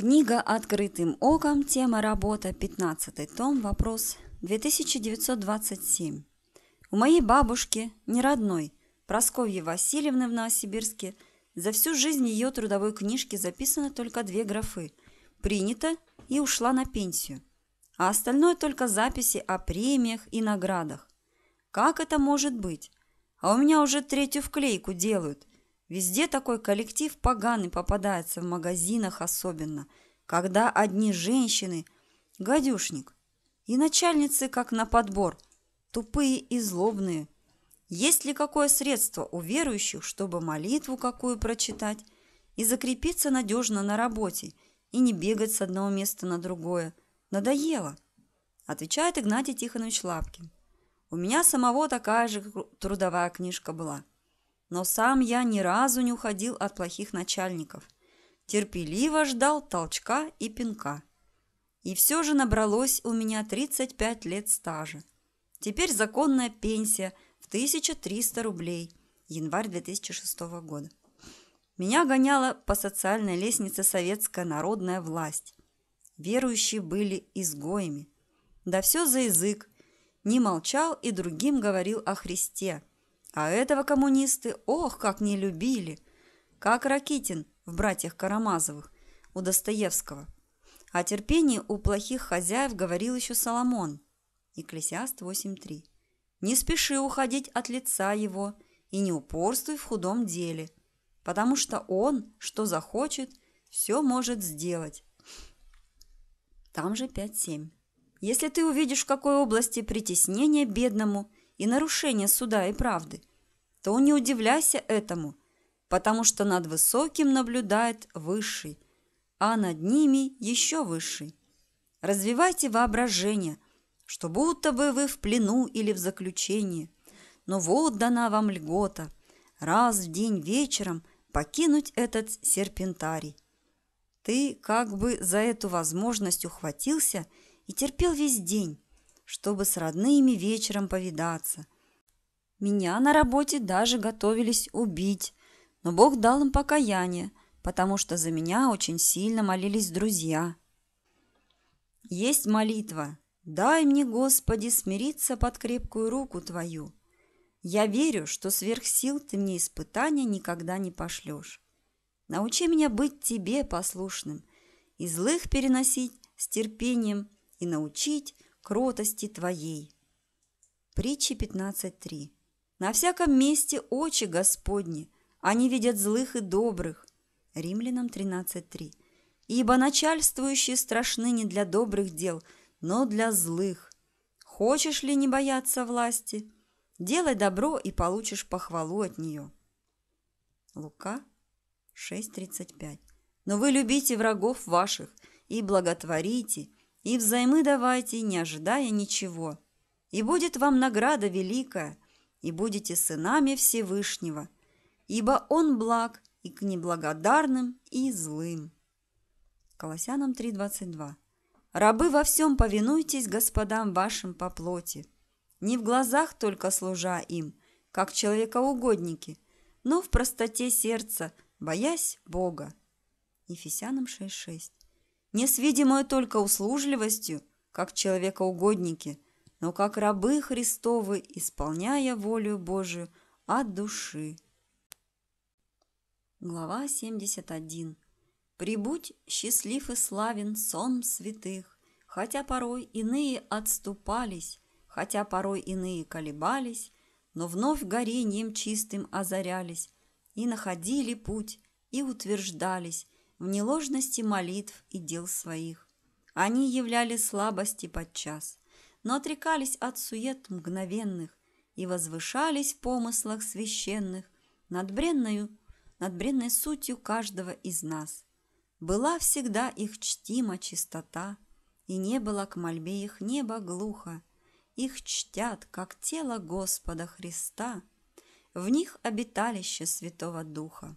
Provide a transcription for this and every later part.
Книга «Открытым оком», тема работа, 15 том, вопрос 2927. У моей бабушки, не родной, Просковьи Васильевны в Новосибирске, за всю жизнь ее трудовой книжки записано только две графы «принято» и «ушла на пенсию», а остальное только записи о премиях и наградах. Как это может быть? А у меня уже третью вклейку делают, Везде такой коллектив поганый попадается, в магазинах особенно, когда одни женщины, гадюшник, и начальницы как на подбор, тупые и злобные. Есть ли какое средство у верующих, чтобы молитву какую прочитать и закрепиться надежно на работе и не бегать с одного места на другое? Надоело, отвечает Игнатий Тихонович Лапкин. У меня самого такая же трудовая книжка была – но сам я ни разу не уходил от плохих начальников. Терпеливо ждал толчка и пинка. И все же набралось у меня 35 лет стажа. Теперь законная пенсия в 1300 рублей, январь 2006 года. Меня гоняла по социальной лестнице советская народная власть. Верующие были изгоями. Да все за язык. Не молчал и другим говорил о Христе – а этого коммунисты, ох, как не любили! Как Ракитин в «Братьях Карамазовых» у Достоевского. О терпении у плохих хозяев говорил еще Соломон. Екклесиаст 8.3. «Не спеши уходить от лица его и не упорствуй в худом деле, потому что он, что захочет, все может сделать». Там же 5.7. «Если ты увидишь, в какой области притеснение бедному – и нарушение суда и правды, то не удивляйся этому, потому что над высоким наблюдает высший, а над ними еще высший. Развивайте воображение, что будто бы вы в плену или в заключении. Но вот дана вам льгота раз в день вечером покинуть этот серпентарий. Ты как бы за эту возможность ухватился и терпел весь день, чтобы с родными вечером повидаться. Меня на работе даже готовились убить, но Бог дал им покаяние, потому что за меня очень сильно молились друзья. Есть молитва. Дай мне, Господи, смириться под крепкую руку Твою. Я верю, что сверх сил Ты мне испытания никогда не пошлешь. Научи меня быть Тебе послушным и злых переносить с терпением и научить, кротости Твоей». Притчи 15.3. «На всяком месте очи Господни, они видят злых и добрых». Римлянам 13.3. «Ибо начальствующие страшны не для добрых дел, но для злых. Хочешь ли не бояться власти? Делай добро и получишь похвалу от нее». Лука 6.35. «Но вы любите врагов ваших и благотворите, и взаймы давайте, не ожидая ничего. И будет вам награда великая, и будете сынами Всевышнего, ибо Он благ и к неблагодарным, и злым». Колоссянам 3.22 «Рабы во всем повинуйтесь господам вашим по плоти, не в глазах только служа им, как человекоугодники, но в простоте сердца, боясь Бога». Ефесянам 6.6 не с видимой только услужливостью, как человекоугодники, но как рабы Христовы, исполняя волю Божию от души. Глава 71. «Прибудь счастлив и славен сон святых, хотя порой иные отступались, хотя порой иные колебались, но вновь горением чистым озарялись и находили путь, и утверждались, в неложности молитв и дел своих. Они являли слабости подчас, но отрекались от сует мгновенных и возвышались в помыслах священных над бренною, над бренной сутью каждого из нас. Была всегда их чтима чистота, и не было к мольбе их неба глухо. Их чтят, как тело Господа Христа. В них обиталище Святого Духа.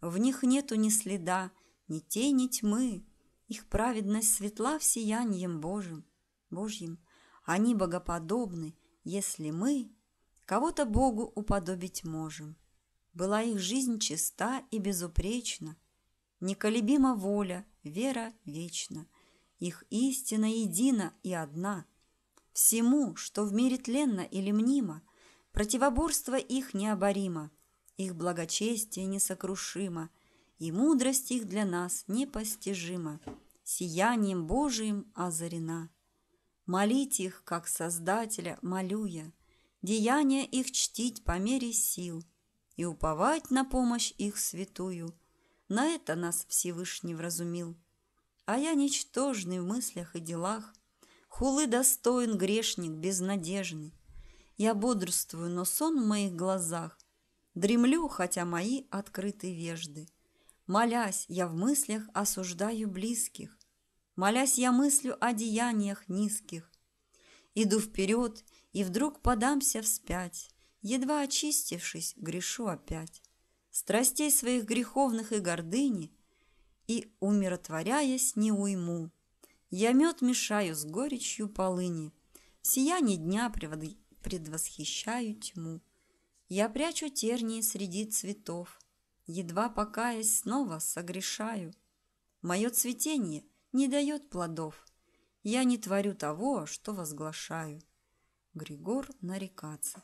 В них нету ни следа, ни ни тьмы, их праведность светла в сиянием Божьим. Божьим. Они богоподобны, если мы кого-то Богу уподобить можем. Была их жизнь чиста и безупречна, Неколебима воля, вера вечна, Их истина едина и одна. Всему, что в мире тленно или мнимо, Противоборство их необоримо, Их благочестие несокрушимо – и мудрость их для нас непостижима, сиянием Божиим озарена. Молить их, как Создателя, молю я, деяния их чтить по мере сил и уповать на помощь их святую. На это нас Всевышний вразумил. А я ничтожный в мыслях и делах, хулы достоин грешник безнадежный. Я бодрствую, но сон в моих глазах, дремлю, хотя мои открыты вежды – Молясь, я в мыслях осуждаю близких, Молясь, я мыслю о деяниях низких. Иду вперед и вдруг подамся вспять, Едва очистившись, грешу опять. Страстей своих греховных и гордыни И, умиротворяясь, не уйму. Я мед мешаю с горечью полыни, сияние дня предвосхищаю тьму. Я прячу тернии среди цветов — едва покаясь, снова согрешаю. Мое цветение не дает плодов. Я не творю того, что возглашаю. Григор нарекаться.